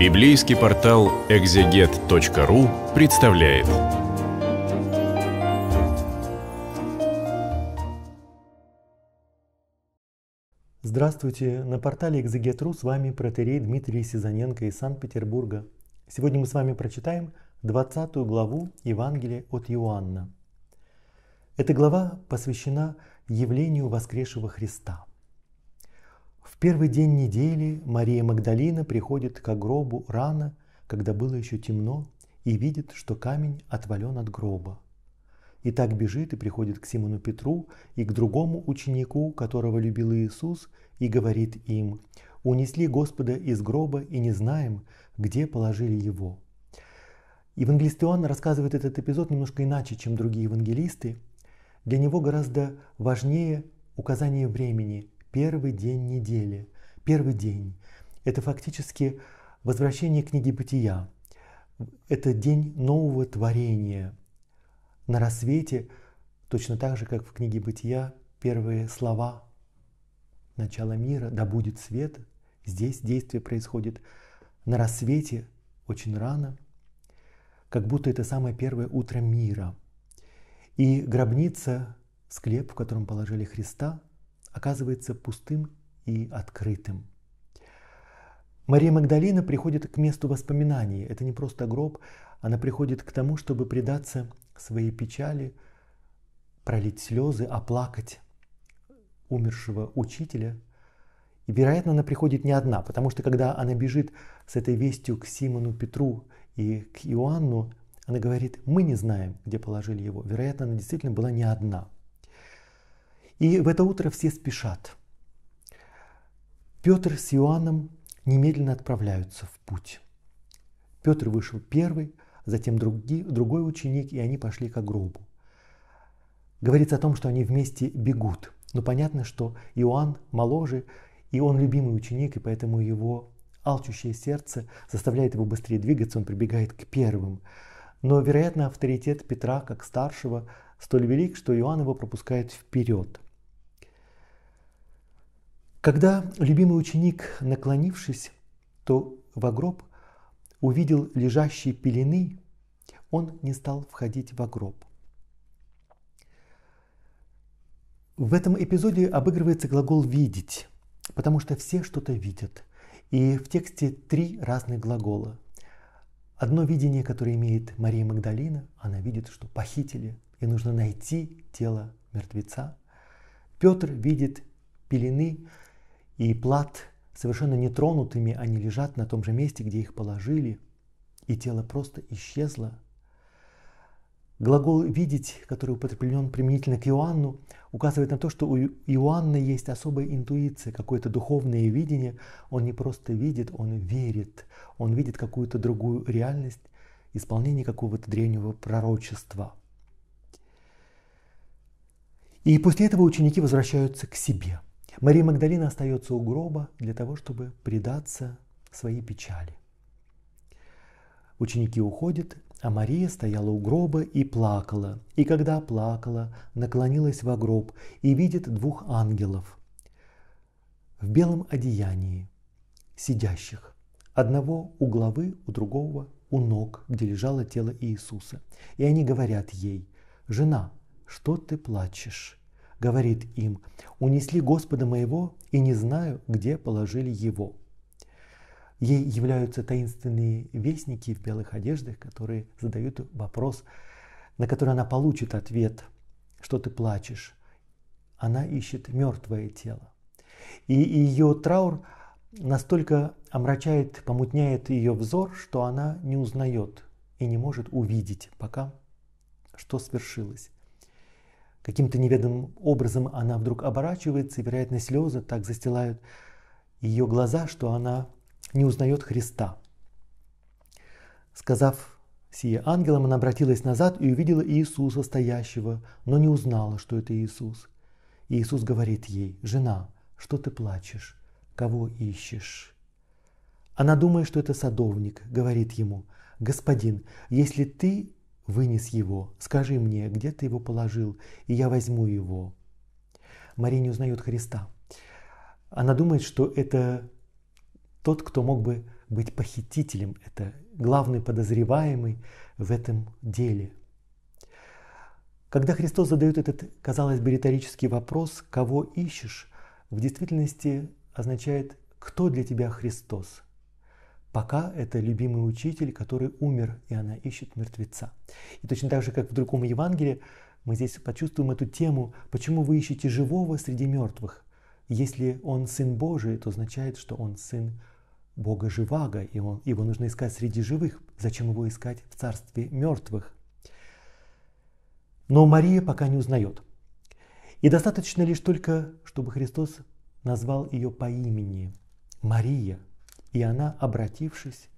Библейский портал экзегет.ру представляет. Здравствуйте! На портале Экзегет.ру с вами протерей Дмитрий Сизаненко из Санкт-Петербурга. Сегодня мы с вами прочитаем 20 главу Евангелия от Иоанна. Эта глава посвящена явлению воскресшего Христа – в первый день недели Мария Магдалина приходит к гробу рано, когда было еще темно, и видит, что камень отвален от гроба. И так бежит и приходит к Симону Петру и к другому ученику, которого любил Иисус, и говорит им, «Унесли Господа из гроба и не знаем, где положили его». Евангелист Иоанн рассказывает этот эпизод немножко иначе, чем другие евангелисты. Для него гораздо важнее указание времени, первый день недели, первый день. Это фактически возвращение книги бытия. Это день нового творения. На рассвете, точно так же, как в книге бытия, первые слова начала мира, да будет свет, здесь действие происходит на рассвете, очень рано, как будто это самое первое утро мира. И гробница, склеп, в котором положили Христа, оказывается пустым и открытым. Мария Магдалина приходит к месту воспоминаний. Это не просто гроб, она приходит к тому, чтобы предаться своей печали, пролить слезы, оплакать умершего учителя. И, вероятно, она приходит не одна, потому что когда она бежит с этой вестью к Симону Петру и к Иоанну, она говорит, мы не знаем, где положили его. Вероятно, она действительно была не одна – и в это утро все спешат. Петр с Иоанном немедленно отправляются в путь. Петр вышел первый, затем други, другой ученик, и они пошли к гробу. Говорится о том, что они вместе бегут. Но понятно, что Иоанн моложе, и он любимый ученик, и поэтому его алчущее сердце заставляет его быстрее двигаться, он прибегает к первым. Но, вероятно, авторитет Петра как старшего столь велик, что Иоанн его пропускает вперед. Когда любимый ученик, наклонившись, то в гроб увидел лежащие пелены, он не стал входить в гроб. В этом эпизоде обыгрывается глагол «видеть», потому что все что-то видят. И в тексте три разных глагола. Одно видение, которое имеет Мария Магдалина, она видит, что похитили, и нужно найти тело мертвеца. Петр видит пелены, и плат совершенно нетронутыми они лежат на том же месте, где их положили, и тело просто исчезло. Глагол «видеть», который употреблен применительно к Иоанну, указывает на то, что у Иоанна есть особая интуиция, какое-то духовное видение. Он не просто видит, он верит. Он видит какую-то другую реальность, исполнение какого-то древнего пророчества. И после этого ученики возвращаются к себе – Мария Магдалина остается у гроба для того, чтобы предаться своей печали. Ученики уходят, а Мария стояла у гроба и плакала. И когда плакала, наклонилась во гроб и видит двух ангелов в белом одеянии, сидящих. Одного у главы, у другого у ног, где лежало тело Иисуса. И они говорят ей, «Жена, что ты плачешь?» говорит им, «Унесли Господа моего, и не знаю, где положили его». Ей являются таинственные вестники в белых одеждах, которые задают вопрос, на который она получит ответ, что ты плачешь. Она ищет мертвое тело. И ее траур настолько омрачает, помутняет ее взор, что она не узнает и не может увидеть пока, что свершилось. Каким-то неведомым образом она вдруг оборачивается, и, вероятно, слезы так застилают ее глаза, что она не узнает Христа. Сказав сие ангелом, она обратилась назад и увидела Иисуса стоящего, но не узнала, что это Иисус. И Иисус говорит ей, «Жена, что ты плачешь? Кого ищешь?» Она думает, что это садовник, говорит ему, «Господин, если ты Вынес его, скажи мне, где ты его положил, и я возьму его. Мария не узнает Христа. Она думает, что это тот, кто мог бы быть похитителем, это главный подозреваемый в этом деле. Когда Христос задает этот, казалось бы, риторический вопрос, кого ищешь, в действительности означает, кто для тебя Христос – Пока это любимый учитель, который умер, и она ищет мертвеца. И точно так же, как в другом Евангелии, мы здесь почувствуем эту тему, почему вы ищете живого среди мертвых. Если он Сын Божий, то означает, что он Сын Бога Живаго, и он, его нужно искать среди живых. Зачем его искать в царстве мертвых? Но Мария пока не узнает. И достаточно лишь только, чтобы Христос назвал ее по имени – Мария – и она, обратившись,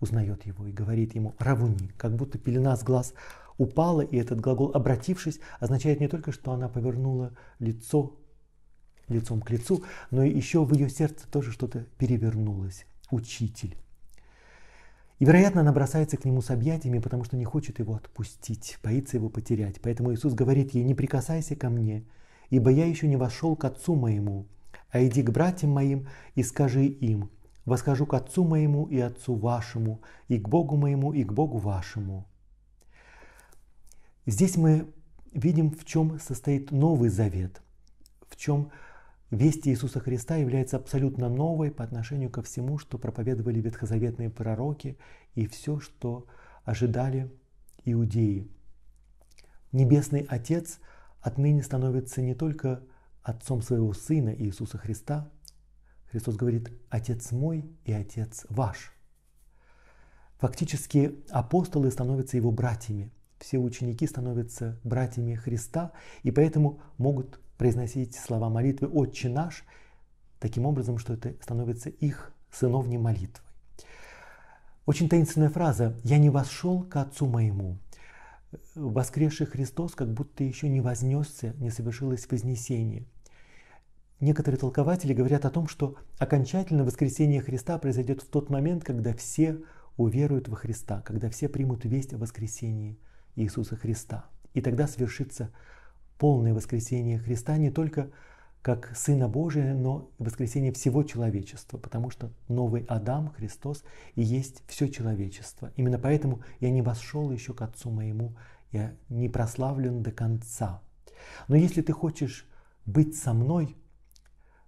узнает его и говорит ему «равуни», как будто пелена с глаз упала, и этот глагол «обратившись» означает не только, что она повернула лицо лицом к лицу, но и еще в ее сердце тоже что-то перевернулось. Учитель. И, вероятно, она бросается к нему с объятиями, потому что не хочет его отпустить, боится его потерять. Поэтому Иисус говорит ей, не прикасайся ко мне, ибо я еще не вошел к отцу моему, а иди к братьям моим и скажи им, Восхожу к Отцу моему и Отцу вашему, и к Богу моему, и к Богу вашему. Здесь мы видим, в чем состоит Новый Завет, в чем весть Иисуса Христа является абсолютно новой по отношению ко всему, что проповедовали ветхозаветные пророки и все, что ожидали иудеи. Небесный Отец отныне становится не только Отцом своего Сына Иисуса Христа, Христос говорит «Отец мой и Отец ваш». Фактически апостолы становятся его братьями, все ученики становятся братьями Христа и поэтому могут произносить слова молитвы «Отче наш» таким образом, что это становится их сыновней молитвой. Очень таинственная фраза «Я не вошел к Отцу моему». Воскресший Христос как будто еще не вознесся, не совершилось вознесение – Некоторые толкователи говорят о том, что окончательное воскресение Христа произойдет в тот момент, когда все уверуют во Христа, когда все примут весть о воскресении Иисуса Христа. И тогда свершится полное воскресение Христа не только как Сына Божия, но воскресение всего человечества, потому что новый Адам, Христос, и есть все человечество. Именно поэтому я не восшел еще к Отцу моему, я не прославлен до конца. Но если ты хочешь быть со мной –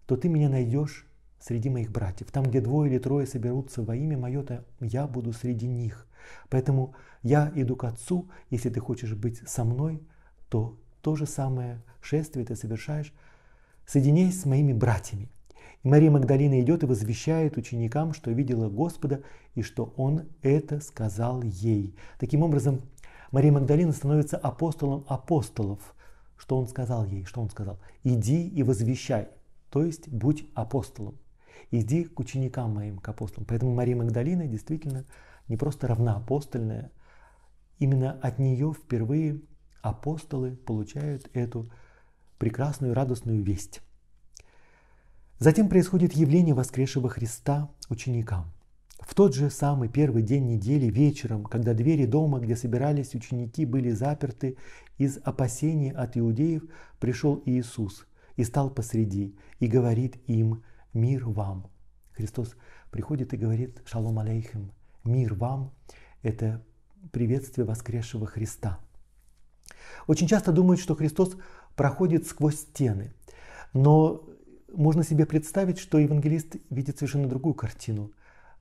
то ты меня найдешь среди моих братьев. Там, где двое или трое соберутся во имя мое, то я буду среди них. Поэтому я иду к Отцу, если ты хочешь быть со мной, то то же самое шествие ты совершаешь, соединяясь с моими братьями. И Мария Магдалина идет и возвещает ученикам, что видела Господа и что Он это сказал ей. Таким образом, Мария Магдалина становится апостолом апостолов. Что Он сказал ей? Что Он сказал? «Иди и возвещай». То есть будь апостолом. Иди к ученикам моим, к апостолам. Поэтому Мария Магдалина действительно не просто равноапостольная, именно от нее впервые апостолы получают эту прекрасную радостную весть. Затем происходит явление воскресшего Христа ученикам. В тот же самый первый день недели вечером, когда двери дома, где собирались ученики, были заперты, из опасения от иудеев пришел Иисус, и стал посреди, и говорит им «Мир вам». Христос приходит и говорит «Шалом алейхим», «Мир вам» – это приветствие воскресшего Христа. Очень часто думают, что Христос проходит сквозь стены, но можно себе представить, что евангелист видит совершенно другую картину.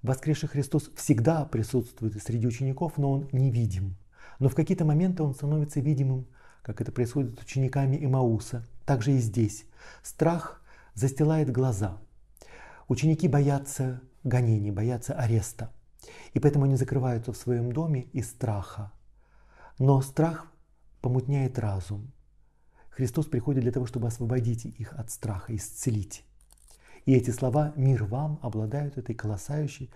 Воскресший Христос всегда присутствует среди учеников, но он невидим. Но в какие-то моменты он становится видимым, как это происходит с учениками Имауса – также и здесь. Страх застилает глаза. Ученики боятся гонений, боятся ареста. И поэтому они закрываются в своем доме из страха. Но страх помутняет разум. Христос приходит для того, чтобы освободить их от страха, исцелить. И эти слова «мир вам» обладают этой колоссающей,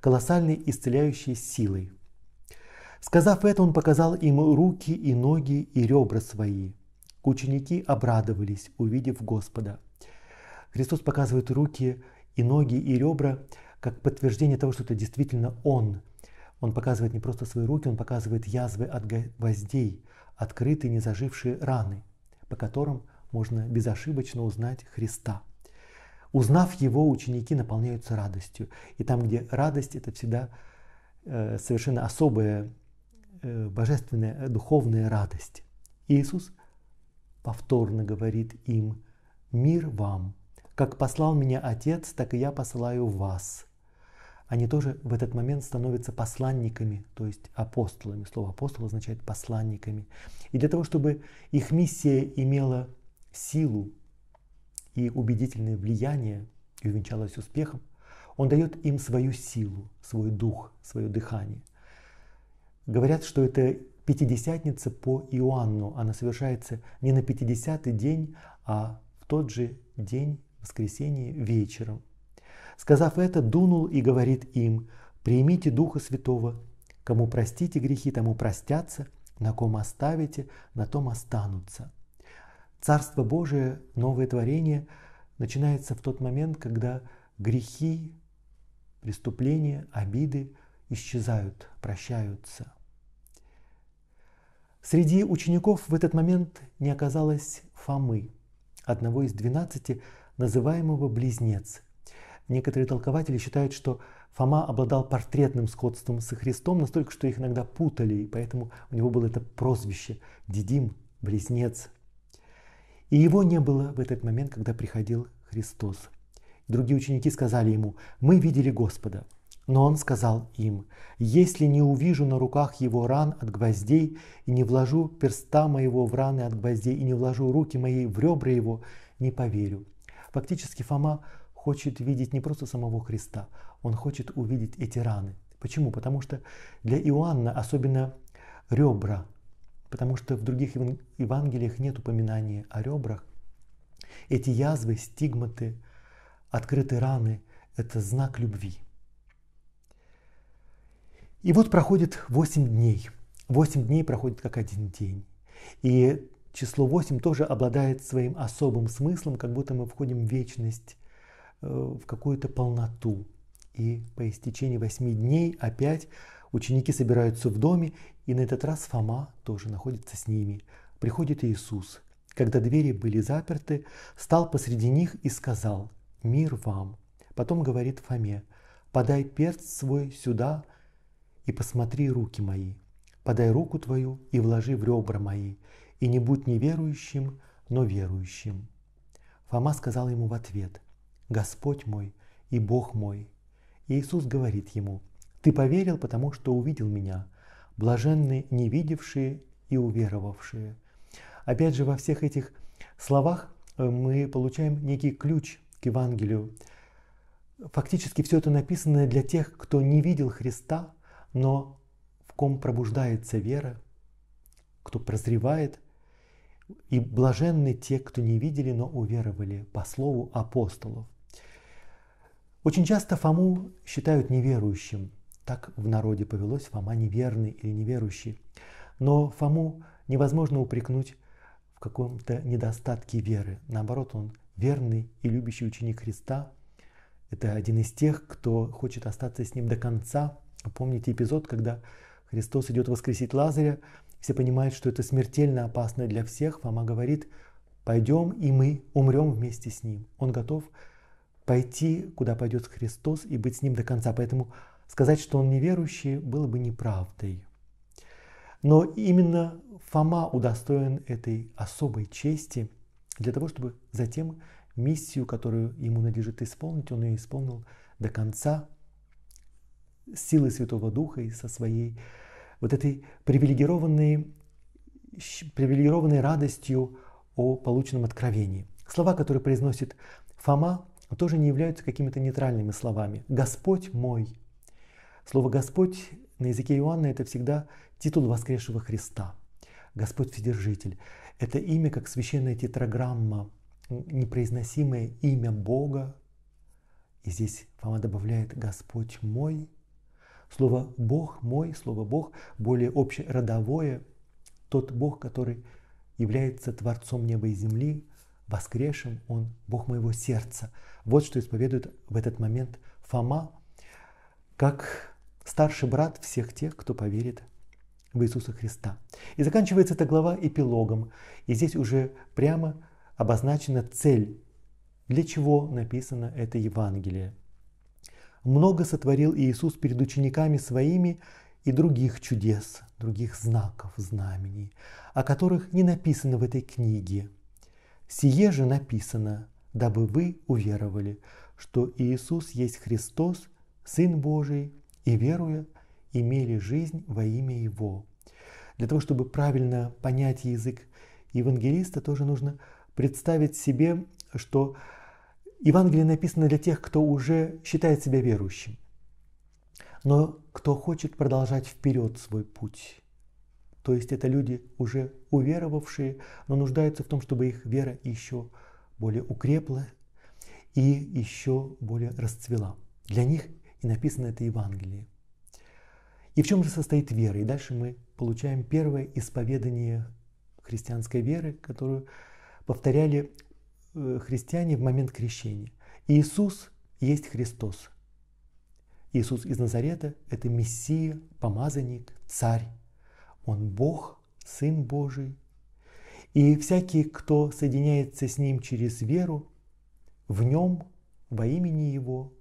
колоссальной исцеляющей силой. Сказав это, он показал им руки и ноги и ребра свои – Ученики обрадовались, увидев Господа. Христос показывает руки и ноги и ребра как подтверждение того, что это действительно Он. Он показывает не просто свои руки, он показывает язвы от гвоздей, открытые незажившие раны, по которым можно безошибочно узнать Христа. Узнав его, ученики наполняются радостью. И там, где радость, это всегда э, совершенно особая э, божественная, духовная радость. Иисус – повторно говорит им, «Мир вам! Как послал меня Отец, так и я посылаю вас». Они тоже в этот момент становятся посланниками, то есть апостолами. Слово апостол означает посланниками. И для того, чтобы их миссия имела силу и убедительное влияние и увенчалась успехом, он дает им свою силу, свой дух, свое дыхание. Говорят, что это Пятидесятница по Иоанну, она совершается не на 50-й день, а в тот же день, воскресенье, вечером. Сказав это, дунул и говорит им, «Примите Духа Святого, кому простите грехи, тому простятся, на ком оставите, на том останутся». Царство Божие, новое творение, начинается в тот момент, когда грехи, преступления, обиды исчезают, прощаются – Среди учеников в этот момент не оказалось Фомы, одного из двенадцати, называемого «близнец». Некоторые толкователи считают, что Фома обладал портретным сходством со Христом настолько, что их иногда путали, и поэтому у него было это прозвище «Дидим», «близнец». И его не было в этот момент, когда приходил Христос. Другие ученики сказали ему, «Мы видели Господа». Но он сказал им, «Если не увижу на руках его ран от гвоздей, и не вложу перста моего в раны от гвоздей, и не вложу руки мои в ребра его, не поверю». Фактически Фома хочет видеть не просто самого Христа, он хочет увидеть эти раны. Почему? Потому что для Иоанна особенно ребра, потому что в других Евангелиях нет упоминания о ребрах. Эти язвы, стигматы, открытые раны – это знак любви – и вот проходит 8 дней. 8 дней проходит как один день. И число 8 тоже обладает своим особым смыслом, как будто мы входим в вечность, э, в какую-то полноту. И по истечении 8 дней опять ученики собираются в доме, и на этот раз Фома тоже находится с ними. Приходит Иисус. Когда двери были заперты, стал посреди них и сказал «Мир вам». Потом говорит Фоме «Подай перст свой сюда, и посмотри руки мои, подай руку твою и вложи в ребра мои, и не будь неверующим, но верующим». Фома сказал ему в ответ, «Господь мой и Бог мой». И Иисус говорит ему, «Ты поверил, потому что увидел меня, блаженные не видевшие и уверовавшие». Опять же, во всех этих словах э, мы получаем некий ключ к Евангелию. Фактически все это написано для тех, кто не видел Христа, но в ком пробуждается вера, кто прозревает, и блаженны те, кто не видели, но уверовали по слову апостолов. Очень часто Фому считают неверующим. Так в народе повелось Фома неверный или неверующий. Но Фому невозможно упрекнуть в каком-то недостатке веры. Наоборот, он верный и любящий ученик Христа. Это один из тех, кто хочет остаться с ним до конца – а помните эпизод, когда Христос идет воскресить Лазаря, все понимают, что это смертельно опасно для всех. Фома говорит, пойдем и мы умрем вместе с ним. Он готов пойти, куда пойдет Христос, и быть с ним до конца. Поэтому сказать, что он неверующий, было бы неправдой. Но именно Фома удостоен этой особой чести для того, чтобы затем миссию, которую ему надлежит исполнить, он ее исполнил до конца, силой Святого Духа и со своей вот этой привилегированной, привилегированной радостью о полученном откровении. Слова, которые произносит Фома, тоже не являются какими-то нейтральными словами. «Господь мой». Слово «Господь» на языке Иоанна – это всегда титул воскресшего Христа. Господь Вседержитель. Это имя, как священная тетраграмма, непроизносимое имя Бога. И здесь Фома добавляет «Господь мой» Слово «Бог мой», слово «Бог» более общеродовое, тот Бог, который является Творцом неба и земли, воскрешим Он, Бог моего сердца. Вот что исповедует в этот момент Фома, как старший брат всех тех, кто поверит в Иисуса Христа. И заканчивается эта глава эпилогом. И здесь уже прямо обозначена цель, для чего написано это Евангелие много сотворил Иисус перед учениками своими и других чудес, других знаков, знамений, о которых не написано в этой книге. Сие же написано, дабы вы уверовали, что Иисус есть Христос, Сын Божий, и веруя, имели жизнь во имя Его. Для того, чтобы правильно понять язык евангелиста, тоже нужно представить себе, что Евангелие написано для тех, кто уже считает себя верующим, но кто хочет продолжать вперед свой путь. То есть это люди, уже уверовавшие, но нуждаются в том, чтобы их вера еще более укрепла и еще более расцвела. Для них и написано это Евангелие. И в чем же состоит вера? И дальше мы получаем первое исповедание христианской веры, которую повторяли Э, христиане в момент крещения. Иисус есть Христос. Иисус из Назарета – это Мессия, помазанник, царь. Он Бог, Сын Божий. И всякий, кто соединяется с Ним через веру, в Нем, во имени Его,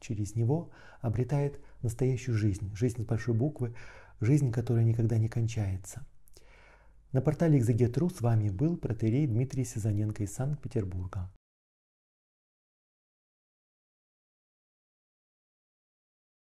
через Него обретает настоящую жизнь, жизнь с большой буквы, жизнь, которая никогда не кончается – на портале «Экзегет.ру» с вами был протерей Дмитрий Сезоненко из Санкт-Петербурга.